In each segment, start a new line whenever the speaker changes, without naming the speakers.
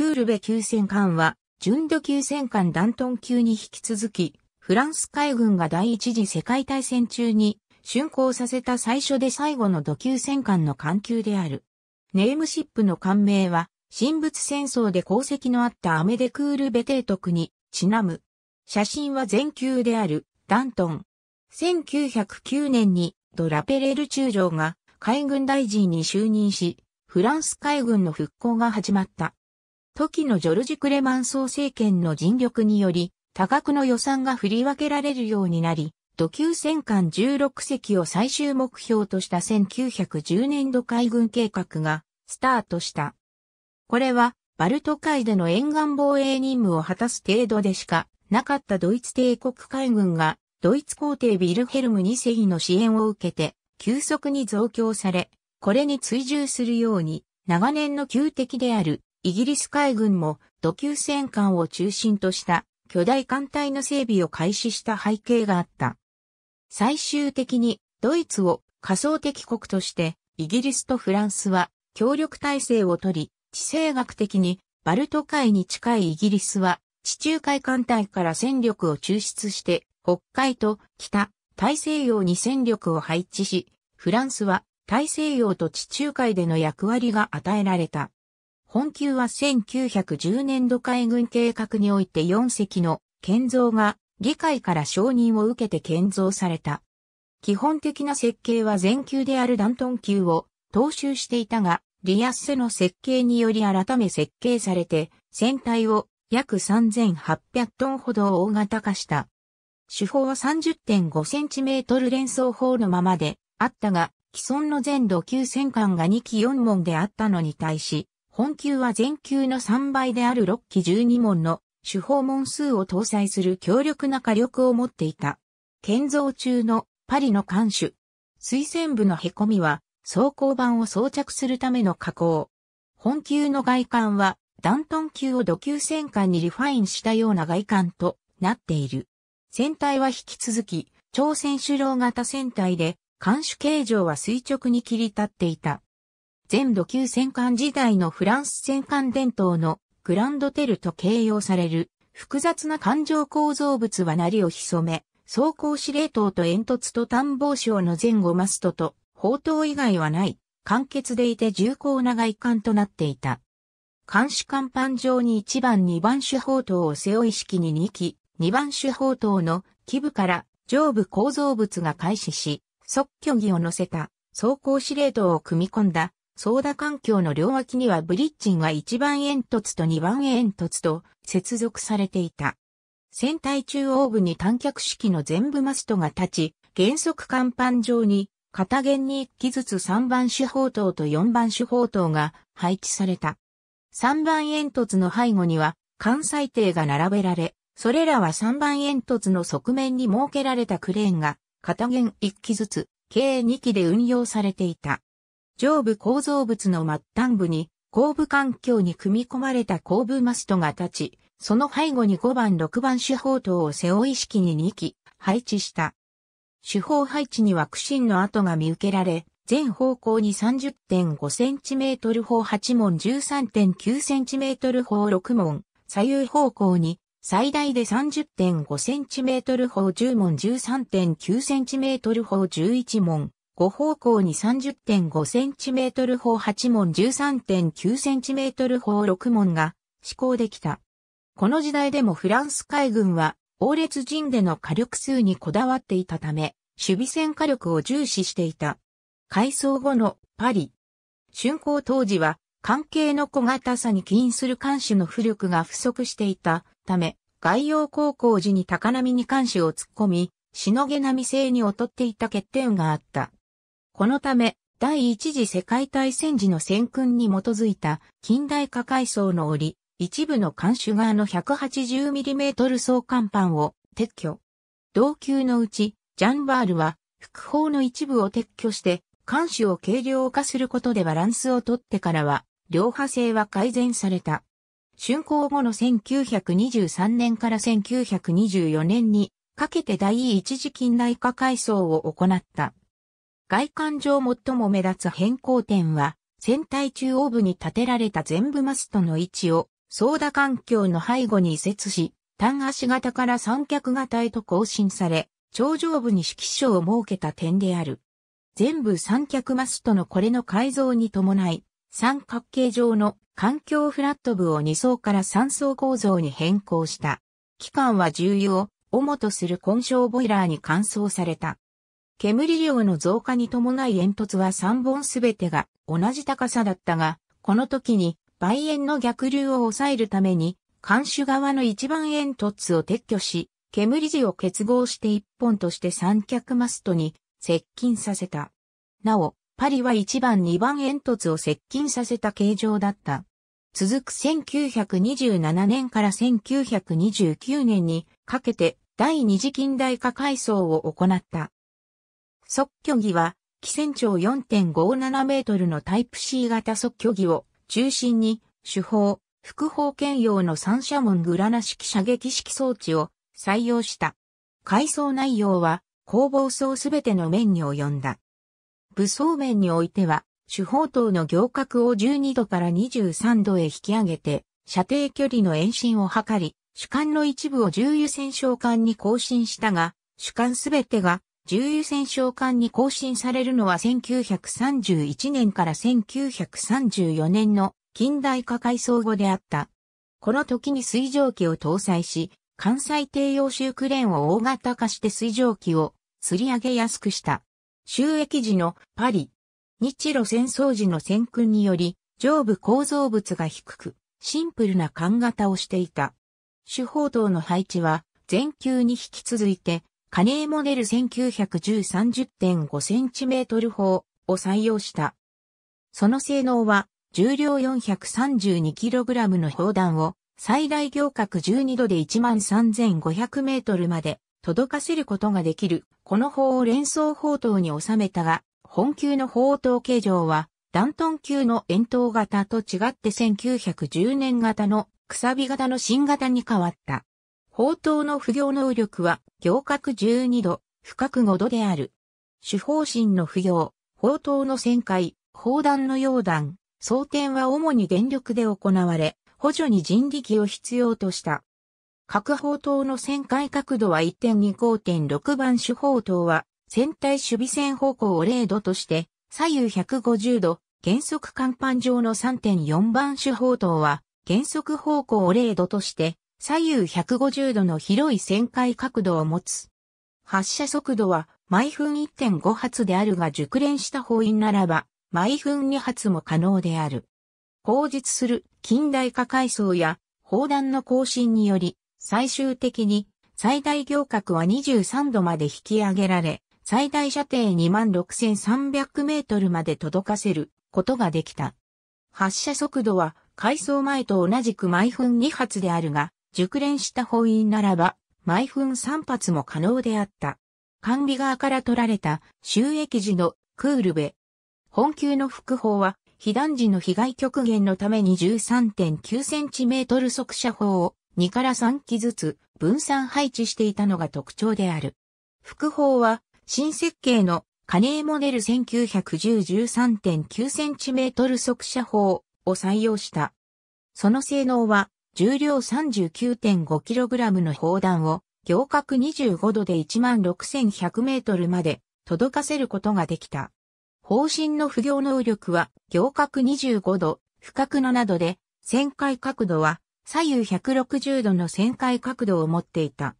クールベ級戦艦は、純度級戦艦ダントン級に引き続き、フランス海軍が第一次世界大戦中に、竣工させた最初で最後の土級戦艦の艦級である。ネームシップの艦名は、神仏戦争で功績のあったアメデクールベ提督に、ちなむ。写真は全級である、ダントン。1909年に、ドラペレル中将が海軍大臣に就任し、フランス海軍の復興が始まった。時のジョルジ・クレマンソー政権の尽力により、多額の予算が振り分けられるようになり、土級戦艦16隻を最終目標とした1910年度海軍計画がスタートした。これは、バルト海での沿岸防衛任務を果たす程度でしかなかったドイツ帝国海軍が、ドイツ皇帝ビルヘルム2世の支援を受けて、急速に増強され、これに追従するように、長年の旧敵であるイギリス海軍も土級戦艦を中心とした巨大艦隊の整備を開始した背景があった。最終的にドイツを仮想敵国としてイギリスとフランスは協力体制をとり、地政学的にバルト海に近いイギリスは地中海艦隊から戦力を抽出して北海と北大西洋に戦力を配置し、フランスは大西洋と地中海での役割が与えられた。本級は1910年度海軍計画において4隻の建造が議会から承認を受けて建造された。基本的な設計は全級であるダントン級を踏襲していたが、リアッセの設計により改め設計されて、船体を約3800トンほど大型化した。手法は3 0 5トル連装砲のままであったが、既存の全土級戦艦が2機4門であったのに対し、本級は全級の3倍である6機12門の主法門数を搭載する強力な火力を持っていた。建造中のパリの艦首。推薦部の凹みは装甲板を装着するための加工。本級の外観はダントン級を土級戦艦にリファインしたような外観となっている。船体は引き続き、朝鮮首楼型船体で、艦首形状は垂直に切り立っていた。全土級戦艦時代のフランス戦艦伝統のグランドテルと形容される複雑な艦上構造物はなりを潜め、装甲司令塔と煙突と探防省の前後マストと砲塔以外はない、簡潔でいて重厚な外観となっていた。監視甲板上に1番2番手砲塔を背負い式に2機、2番手砲塔の基部から上部構造物が開始し、即虚偽を乗せた装甲司令塔を組み込んだソーダ環境の両脇にはブリッジンが1番煙突と2番煙突と接続されていた。船体中央部に短脚式の全部マストが立ち、原則甲板上に片弦に1機ずつ3番手砲塔と4番手砲塔が配置された。3番煙突の背後には艦載艇が並べられ、それらは3番煙突の側面に設けられたクレーンが片弦1機ずつ計2機で運用されていた。上部構造物の末端部に後部環境に組み込まれた後部マストが立ち、その背後に5番6番手法等を背負い式に2機配置した。手法配置には苦心の跡が見受けられ、全方向に 30.5cm 砲8門 13.9cm 砲6門、左右方向に最大で 30.5cm 砲10門 13.9cm 砲11門、5方向に 30.5cm 砲8門 13.9cm 砲6門が施行できた。この時代でもフランス海軍は、王列陣での火力数にこだわっていたため、守備戦火力を重視していた。改装後のパリ。竣工当時は、関係の小型さに起因する艦首の浮力が不足していたため、外洋航行時に高波に艦首を突っ込み、しのげ波性に劣っていた欠点があった。このため、第一次世界大戦時の戦訓に基づいた近代化階層の折、一部の艦首側の 180mm 総甲板を撤去。同級のうち、ジャンバールは、複砲の一部を撤去して、艦首を軽量化することでバランスをとってからは、両派性は改善された。竣工後の1923年から1924年にかけて第一次近代化改装を行った。外観上最も目立つ変更点は、船体中央部に建てられた全部マストの位置を、操舵環境の背後に移設し、単足型から三脚型へと更新され、頂上部に指揮所を設けた点である。全部三脚マストのこれの改造に伴い、三角形状の環境フラット部を2層から3層構造に変更した。期間は重油を主とする混焼ボイラーに換装された。煙量の増加に伴い煙突は3本すべてが同じ高さだったが、この時に倍煙の逆流を抑えるために、監守側の一番煙突を撤去し、煙地を結合して一本として三脚マストに接近させた。なお、パリは一番二番煙突を接近させた形状だった。続く1927年から1929年にかけて第二次近代化改装を行った。測距儀は、機船長4.57メートルのタイプ C 型測距儀を中心に、主砲、副砲兼用の三射門グラナ式射撃式装置を採用した。階層内容は、攻防層すべての面に及んだ。武装面においては、主砲塔の行角を12度から23度へ引き上げて、射程距離の延伸を図り、主艦の一部を重油戦勝艦に更新したが、主艦すべてが重油戦召喚に更新されるのは1931年から1934年の近代化改装後であった。この時に水蒸気を搭載し、関西低揚州クレーンを大型化して水蒸気を釣り上げやすくした。収益時のパリ。日露戦争時の戦訓により、上部構造物が低く、シンプルな管型をしていた。主砲塔の配置は、全球に引き続いて、カネーモデル 1910-30.5cm 砲を採用した。その性能は、重量 432kg の砲弾を最大行角12度で 13,500m まで届かせることができる。この砲を連装砲塔に収めたが、本級の砲塔形状は、ダントン級の円筒型と違って1910年型のくさび型の新型に変わった。宝刀の不行能力は、行角12度、深く5度である。主方針の不行、宝刀の旋回、砲弾の溶弾、装填は主に電力で行われ、補助に人力を必要とした。各砲塔の旋回角度は1.25.6番主砲塔は、船体守備線方向を0度として、左右150度、原則甲板上の3.4番主砲塔は、原則方向を0度として、左右150度の広い旋回角度を持つ。発射速度は毎分1.5発であるが熟練した砲員ならば、毎分2発も可能である。後日する近代化階層や砲弾の更新により、最終的に最大行角は23度まで引き上げられ、最大射程26,300メートルまで届かせることができた。発射速度は改装前と同じく毎分2発であるが、熟練した法院ならば、毎分3発も可能であった。管理側から取られた収益時のクールベ。本級の副法は、被弾時の被害極限のために 13.9cm 速射法を2から3機ずつ分散配置していたのが特徴である。副法は、新設計のカネーモデル 1910-13.9cm 速射法を採用した。その性能は重量 39.5kg の砲弾を行角25度で16100メートルまで届かせることができた。方針の不行能力は行角25度、不角7度で、旋回角度は左右160度の旋回角度を持っていた。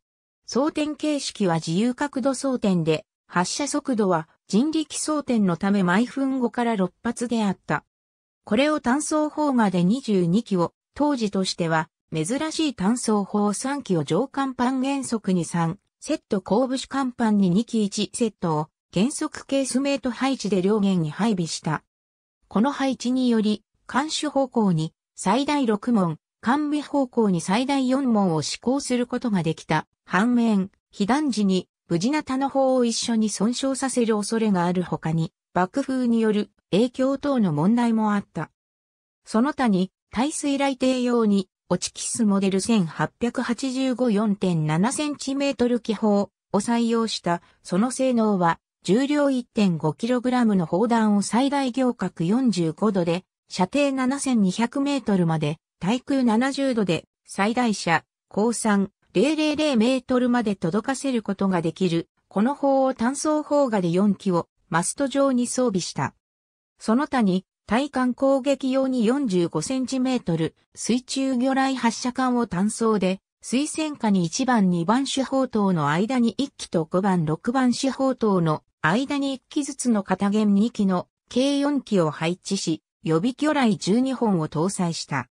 装填形式は自由角度装填で、発射速度は人力装填のため毎分5から6発であった。これを単装砲画で22機を当時としては、珍しい単層法3機を上甲板原則に3、セット後部主甲板に2機1セットを、原則ケースメイト配置で両舷に配備した。この配置により、監視方向に最大6門、管備方向に最大4門を施行することができた。反面、被弾時に無事な他の方を一緒に損傷させる恐れがある他に、爆風による影響等の問題もあった。その他に、耐水雷艇用に、オチキスモデル1885 4.7cm 気泡を採用した、その性能は、重量 1.5kg の砲弾を最大行角45度で、射程7200メートルまで、対空70度で、最大射、高3、000メートルまで届かせることができる、この砲を単装砲画で4機を、マスト状に装備した。その他に、対艦攻撃用に 45cm 水中魚雷発射管を単装で、水戦下に1番2番手砲塔の間に1機と5番6番手砲塔の間に1機ずつの片弦2機の計4機を配置し、予備魚雷12本を搭載した。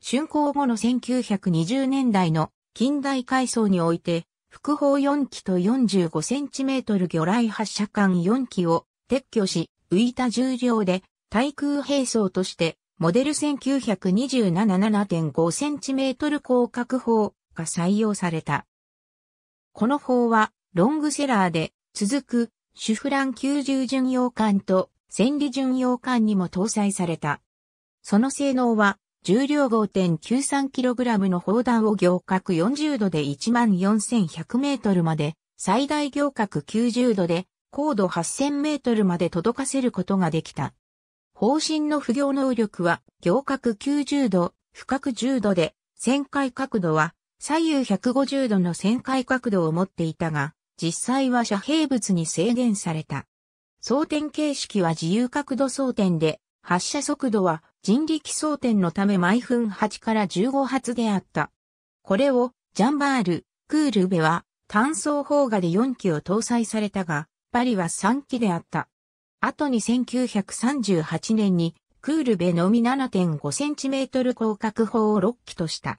竣工後の1920年代の近代改層において、副砲4機と 45cm 魚雷発射管4機を撤去し、浮いた重量で対空兵装として、モデル 1927-7.5cm 広角砲が採用された。この砲は、ロングセラーで、続く、シュフラン90巡洋艦と、千里巡洋艦にも搭載された。その性能は、重量 5.93kg の砲弾を行角40度で 14,100m まで、最大行角90度で、高度 8,000m まで届かせることができた。方針の不行能力は、行角90度、不覚10度で、旋回角度は、左右150度の旋回角度を持っていたが、実際は遮蔽物に制限された。装填形式は自由角度装填で、発射速度は人力装填のため毎分8から15発であった。これを、ジャンバール、クールベは、単装砲画で4機を搭載されたが、パリは3機であった。後に1938年にクールベのみ 7.5cm 広角砲を6機とした。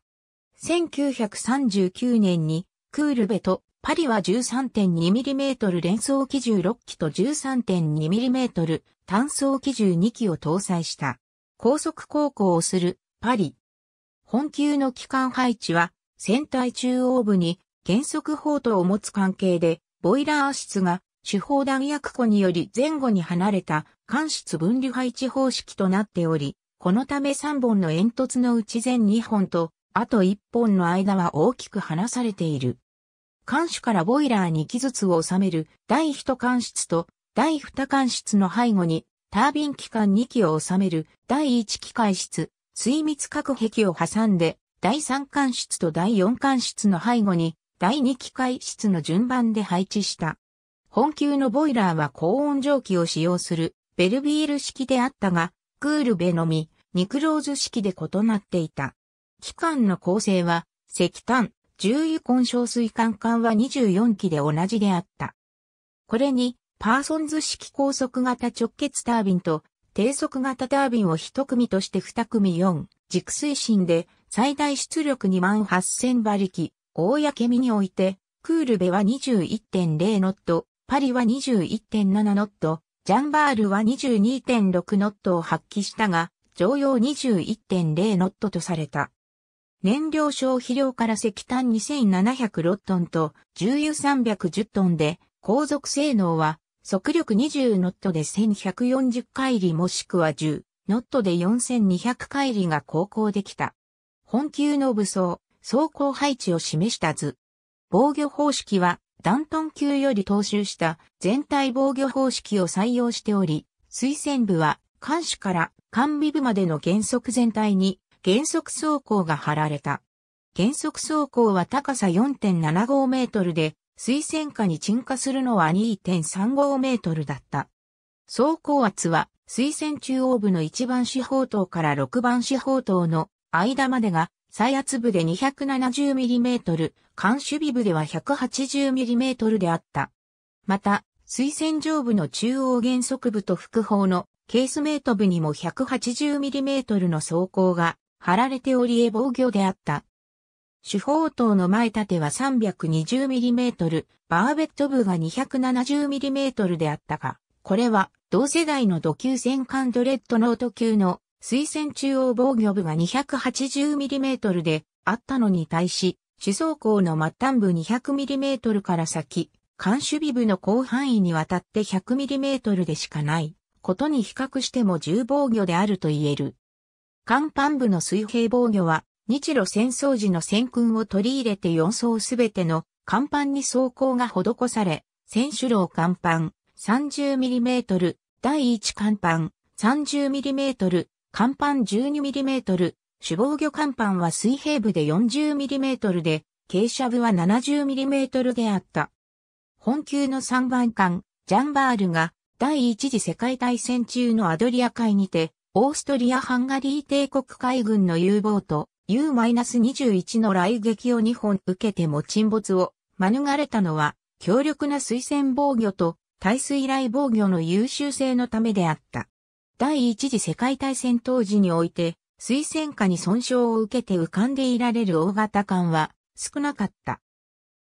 1939年にクールベとパリは 13.2mm 連装機銃6機と 13.2mm 単装機銃2機を搭載した。高速航行をするパリ。本級の機関配置は船体中央部に減速砲塔を持つ関係でボイラー室が手法弾薬庫により前後に離れた間室分離配置方式となっており、このため3本の煙突のうち全2本と、あと1本の間は大きく離されている。艦首からボイラー2機ずつを収める第1艦室と第2艦室の背後にタービン機関2機を収める第1機械室、水密隔壁を挟んで第3艦室と第4艦室の背後に第2機械室の順番で配置した。本級のボイラーは高温蒸気を使用するベルビール式であったが、クールベのみ、ニクローズ式で異なっていた。機関の構成は、石炭、重油混焼水管管は24機で同じであった。これに、パーソンズ式高速型直結タービンと低速型タービンを一組として二組4、軸推進で最大出力2万8000馬力、公みにおいて、クールベは21.0ノット、パリは21.7ノット、ジャンバールは22.6ノットを発揮したが、常用21.0ノットとされた。燃料消費量から石炭2706トンと重油310トンで、航続性能は速力20ノットで1140回りもしくは10ノットで4200回りが航行できた。本級の武装、走行配置を示した図。防御方式はダントン級より踏襲した全体防御方式を採用しており、推薦部は、艦首から艦尾部までの原則全体に原則走行が貼られた。原則走行は高さ4.75メートルで、推薦下に沈下するのは2.35メートルだった。走行圧は、推薦中央部の1番四方塔から6番四方塔の間までが最圧部で 270mm、間守備部では 180mm であった。また、水線上部の中央原則部と副砲のケースメート部にも 180mm の装甲が貼られており、防御であった。主砲塔の前立ては 320mm、バーベット部が 270mm であったが、これは同世代の土級戦艦ドレッドノート級の水線中央防御部が 280mm であったのに対し、主走行の末端部 200mm から先、艦守備部の広範囲にわたって 100mm でしかないことに比較しても重防御であると言える。艦板部の水平防御は、日露戦争時の戦訓を取り入れて4層すべての艦板に装甲が施され、選手楼艦板 30mm、第1艦板 30mm、甲板 12mm、主防御甲板は水平部で 40mm で、傾斜部は 70mm であった。本級の3番艦、ジャンバールが、第一次世界大戦中のアドリア海にて、オーストリア・ハンガリー帝国海軍の U ボート U-21 の雷撃を2本受けても沈没を免れたのは強力な水戦防御と耐水雷防御の優秀性のためであった。第一次世界大戦当時において、水戦下に損傷を受けて浮かんでいられる大型艦は少なかった。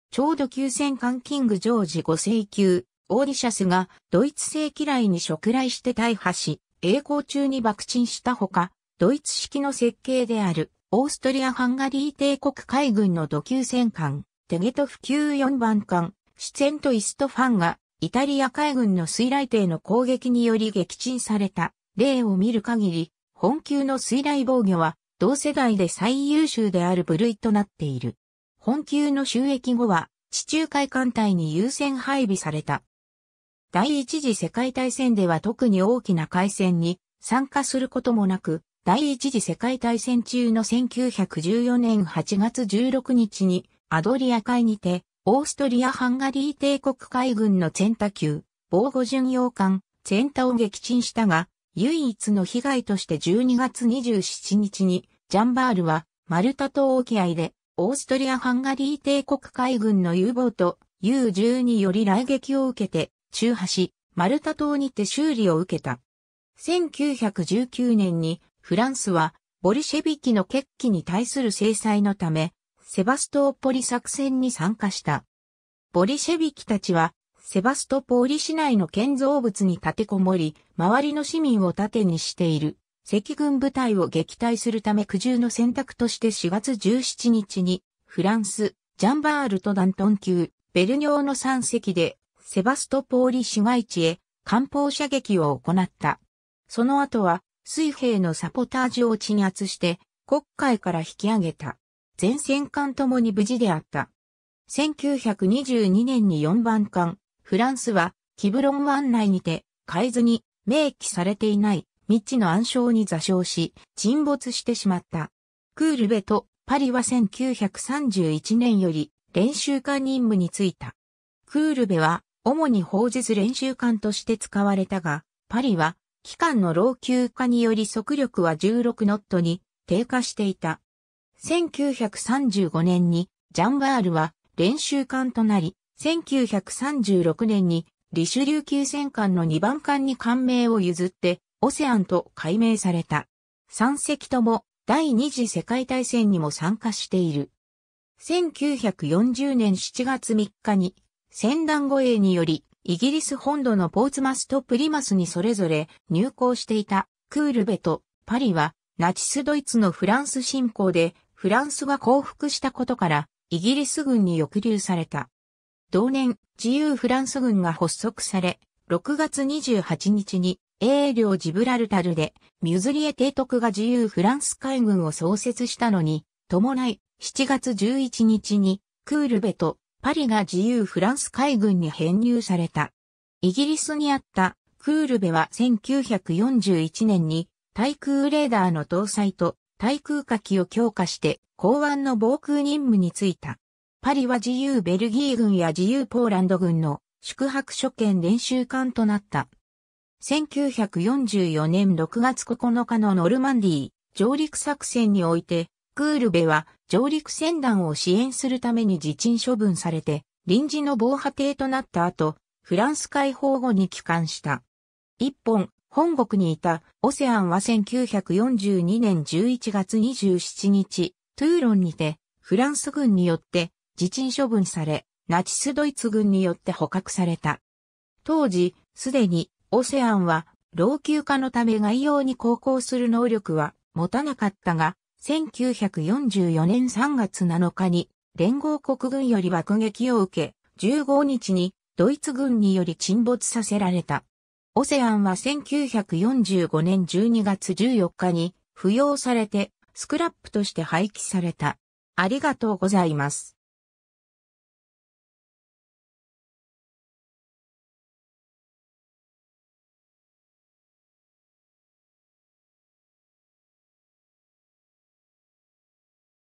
ちょうど旧戦艦キングジョージ5世級、オーディシャスがドイツ製機雷に触雷して大破し、栄光中に爆沈したほか、ドイツ式の設計であるオーストリア・ハンガリー帝国海軍の土級戦艦、テゲトフ級4番艦、シ演ェント・イストファンが、イタリア海軍の水雷艇の攻撃により撃沈された。例を見る限り、本級の水雷防御は、同世代で最優秀である部類となっている。本級の収益後は、地中海艦隊に優先配備された。第一次世界大戦では特に大きな海戦に参加することもなく、第一次世界大戦中の1914年8月16日にアドリア海にて、オーストリア・ハンガリー帝国海軍のツェンタ級、防護巡洋艦、ツェンタを撃沈したが、唯一の被害として12月27日に、ジャンバールは、マルタ島沖合で、オーストリア・ハンガリー帝国海軍の U ボート U12 より来撃を受けて、中破し、マルタ島にて修理を受けた。1919年に、フランスは、ボリシェビキの決起に対する制裁のため、セバストーポリ作戦に参加した。ボリシェビキたちはセバストポーリ市内の建造物に立てこもり、周りの市民を盾にしている、赤軍部隊を撃退するため苦渋の選択として4月17日に、フランス、ジャンバールとダントン級、ベルニョーの3隻で、セバストポーリ市街地へ、艦砲射撃を行った。その後は、水兵のサポタージュを鎮圧して、国会から引き上げた。全戦艦ともに無事であった。1922年に4番艦、フランスは、キブロン湾内にて、海図に明記されていない未知の暗礁に座礁し、沈没してしまった。クールベとパリは1931年より練習艦任務に就いた。クールベは主に砲術練習艦として使われたが、パリは機関の老朽化により速力は16ノットに低下していた。1935年にジャンバールは練習艦となり、1936年にリシュリュー級戦艦の2番艦に艦名を譲って、オセアンと改名された。3隻とも第二次世界大戦にも参加している。1940年7月3日に、戦団護衛により、イギリス本土のポーツマスとプリマスにそれぞれ入港していたクールベとパリは、ナチスドイツのフランス侵攻で、フランスが降伏したことから、イギリス軍に抑留された。同年、自由フランス軍が発足され、6月28日に英領ジブラルタルでミュズリエ提督が自由フランス海軍を創設したのに、伴い7月11日にクールベとパリが自由フランス海軍に編入された。イギリスにあったクールベは1941年に対空レーダーの搭載と対空火器を強化して港湾の防空任務に就いた。パリは自由ベルギー軍や自由ポーランド軍の宿泊所見練習艦となった。1944年6月9日のノルマンディー上陸作戦において、クールベは上陸船団を支援するために自陳処分されて、臨時の防波堤となった後、フランス解放後に帰還した。一本、本国にいたオセアンは1942年11月27日、トゥーロンにて、フランス軍によって自陳処分され、ナチスドイツ軍によって捕獲された。当時、すでに、オセアンは、老朽化のため外洋に航行する能力は持たなかったが、1944年3月7日に、連合国軍より爆撃を受け、15日にドイツ軍により沈没させられた。オセアンは1945年12月14日に、扶養されて、スクラップとして廃棄された。ありがとうございます。